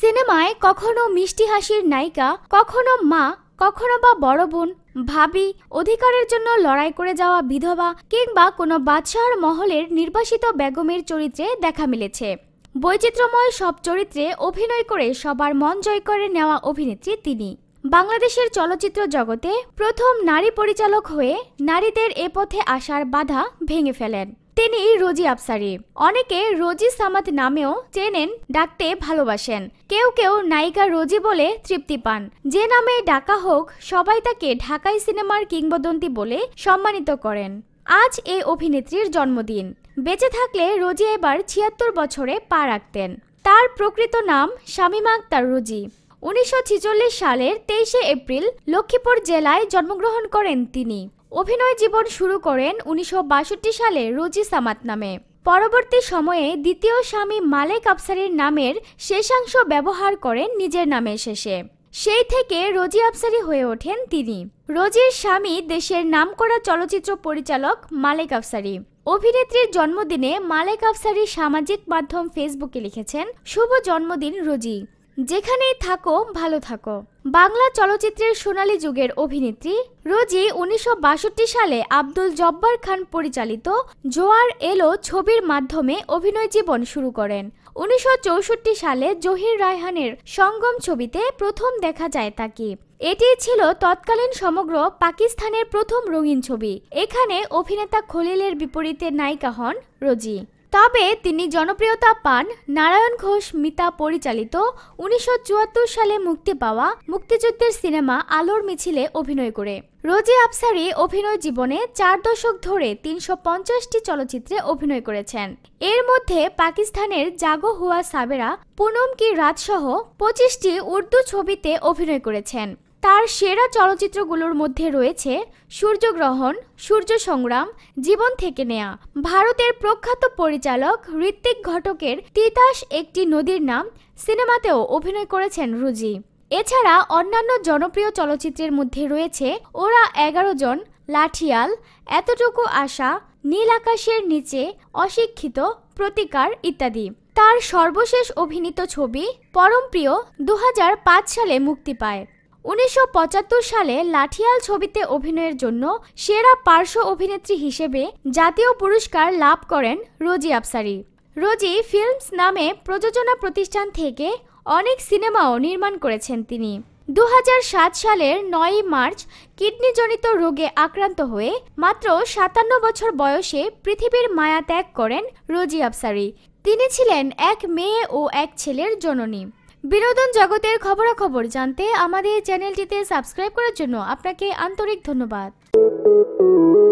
সিনেমায় কখনো মিষ্টি হাসির নায়িকা কখনো মা কখনো বা বড় বোন ভাবি অধিকারের জন্য লড়াই করে যাওয়া বিধবা কিংবা কোনো বাদশাহর মহলের নির্বাসিত বেগমের চরিত্রে দেখা মিলেছে বৈচিত্র্যময় সব চরিত্রে অভিনয় করে সবার মন জয় করে নেওয়া অভিনেত্রী তিনি বাংলাদেশের চলচ্চিত্র জগতে প্রথম নারী পরিচালক হয়ে নারীদের এ পথে আসার বাধা ভেঙে ফেলেন তিনি রোজি আফসারি অনেকে রোজি সামাদ নামেও চেনেন ডাকতে ভালোবাসেন কেউ কেউ নায়িকা রোজি বলে তৃপ্তি পান যে নামে ডাকা হোক সবাই তাকে ঢাকাই সিনেমার কিংবদন্তি বলে সম্মানিত করেন আজ এই অভিনেত্রীর জন্মদিন বেঁচে থাকলে রোজি এবার ছিয়াত্তর বছরে পা রাখতেন তার প্রকৃত নাম শামীমা মাক্তার রোজি উনিশশো সালের তেইশে এপ্রিল লক্ষ্মীপুর জেলায় জন্মগ্রহণ করেন তিনি অভিনয় জীবন শুরু করেন উনিশশো সালে রোজি সামাত নামে পরবর্তী সময়ে দ্বিতীয় স্বামী মালেক আফসারির নামের শেষাংশ ব্যবহার করেন নিজের নামের শেষে সেই থেকে রোজি আফসারি হয়ে ওঠেন তিনি রোজির স্বামী দেশের নামকরা চলচ্চিত্র পরিচালক মালেক আফসারি অভিনেত্রীর জন্মদিনে মালেক আফসারি সামাজিক মাধ্যম ফেসবুকে লিখেছেন শুভ জন্মদিন রোজি যেখানেই থাকো ভালো থাকো বাংলা চলচ্চিত্রের সোনালী যুগের অভিনেত্রী রোজি উনিশশো সালে আব্দুল জব্বার খান পরিচালিত জোয়ার এলো ছবির মাধ্যমে অভিনয় জীবন শুরু করেন উনিশশো সালে জহির রায়হানের সঙ্গম ছবিতে প্রথম দেখা যায় তাকে এটি ছিল তৎকালীন সমগ্র পাকিস্তানের প্রথম রঙিন ছবি এখানে অভিনেতা খলিলের বিপরীতে নায়িকা হন রোজি তবে তিনি জনপ্রিয়তা পান নারায়ণ ঘোষ মিতা পরিচালিত উনিশশো সালে মুক্তি পাওয়া মুক্তিযুদ্ধের সিনেমা আলোর মিছিলে অভিনয় করে রোজি আফসারি অভিনয় জীবনে চার দশক ধরে তিনশো পঞ্চাশটি চলচ্চিত্রে অভিনয় করেছেন এর মধ্যে পাকিস্তানের জাগো হুয়া সাবেরা পুনম কি রাতসহ পঁচিশটি উর্দু ছবিতে অভিনয় করেছেন তার সেরা চলচ্চিত্রগুলোর মধ্যে রয়েছে সূর্যগ্রহণ সূর্য সংগ্রাম জীবন থেকে নেয়া ভারতের প্রখ্যাত পরিচালক ঋত্বিক ঘটকের তিতাস একটি নদীর নাম সিনেমাতেও অভিনয় করেছেন রুজি এছাড়া অন্যান্য জনপ্রিয় চলচ্চিত্রের মধ্যে রয়েছে ওরা এগারো জন লাঠিয়াল এতটুকু আশা নীল আকাশের নিচে অশিক্ষিত প্রতিকার ইত্যাদি তার সর্বশেষ অভিনীত ছবি পরমপ্রিয় দু সালে মুক্তি পায় উনিশশো সালে লাঠিয়াল ছবিতে অভিনয়ের জন্য সেরা পার্শ্ব অভিনেত্রী হিসেবে জাতীয় পুরস্কার লাভ করেন রোজি আফসারি রোজি ফিল্মস নামে প্রযোজনা প্রতিষ্ঠান থেকে অনেক সিনেমাও নির্মাণ করেছেন তিনি দু সালের নয়ই মার্চ কিডনিজনিত রোগে আক্রান্ত হয়ে মাত্র সাতান্ন বছর বয়সে পৃথিবীর মায়া ত্যাগ করেন রোজি আফসারি তিনি ছিলেন এক মেয়ে ও এক ছেলের জননী বিনোদন জগতের খবরাখবর জানতে আমাদের চ্যানেলটিতে সাবস্ক্রাইব করার জন্য আপনাকে আন্তরিক ধন্যবাদ